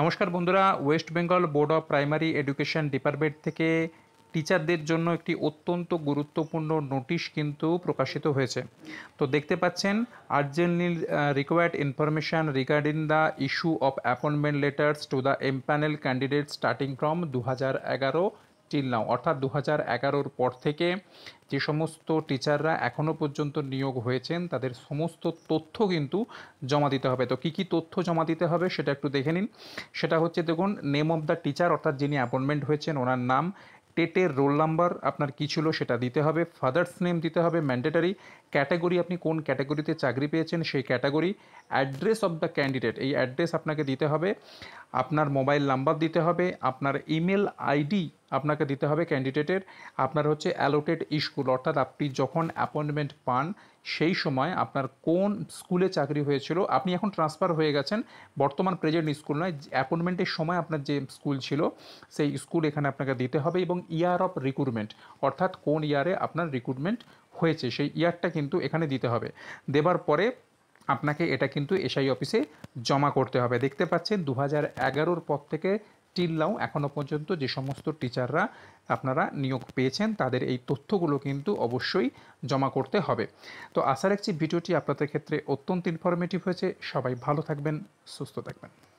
নমস্কার বন্ধুরা West Bengal Board of Primary Education Department থেকে টিচারদের জন্য একটি অত্যন্ত গুরুত্বপূর্ণ নোটিশ কিন্তু প্রকাশিত হয়েছে তো দেখতে পাচ্ছেন urgently required information regarding the issue of appointment letters to the empanel candidate starting from দু হাজার এগারো স্টিল নাও অর্থাৎ দু হাজার এগারোর পর থেকে যে সমস্ত টিচাররা এখনও পর্যন্ত নিয়োগ হয়েছেন তাদের সমস্ত তথ্য কিন্তু জমা দিতে হবে তো কী কী তথ্য জমা দিতে হবে সেটা একটু দেখে নিন সেটা হচ্ছে দেখুন নেম অফ দ্য টিচার অর্থাৎ যিনি অ্যাপয়েন্টমেন্ট হয়েছেন ওনার নাম টেটের রোল নাম্বার আপনার কী ছিল সেটা দিতে হবে ফাদার্স নেম দিতে হবে ম্যান্ডেটারি ক্যাটাগরি আপনি কোন ক্যাটাগরিতে চাকরি পেয়েছেন সেই category address of the candidate এই অ্যাড্রেস আপনাকে দিতে হবে আপনার মোবাইল নাম্বার দিতে হবে আপনার ইমেল আইডি আপনাকে দিতে হবে ক্যান্ডিডেটের আপনার হচ্ছে অ্যালোটেড স্কুল অর্থাৎ আপনি যখন অ্যাপয়েন্টমেন্ট পান সেই সময় আপনার কোন স্কুলে চাকরি হয়েছিল আপনি এখন ট্রান্সফার হয়ে গেছেন বর্তমান প্রেজেন্ট স্কুল নয় অ্যাপয়েন্টমেন্টের সময় আপনার যে স্কুল ছিল সেই স্কুল এখানে আপনাকে দিতে হবে এবং ইয়ার অফ রিক্রুটমেন্ট অর্থাৎ কোন ইয়ারে আপনার রিক্রুটমেন্ট হয়েছে সেই ইয়ারটা কিন্তু এখানে দিতে হবে দেবার পরে আপনাকে এটা কিন্তু এসআই অফিসে জমা করতে হবে দেখতে পাচ্ছেন দু হাজার এগারোর পর থেকে টিল নাও এখনও পর্যন্ত যে সমস্ত টিচাররা আপনারা নিয়োগ পেয়েছেন তাদের এই তথ্যগুলো কিন্তু অবশ্যই জমা করতে হবে তো আশা রাখছি ভিডিওটি আপনাদের ক্ষেত্রে অত্যন্ত ইনফরমেটিভ হয়েছে সবাই ভালো থাকবেন সুস্থ থাকবেন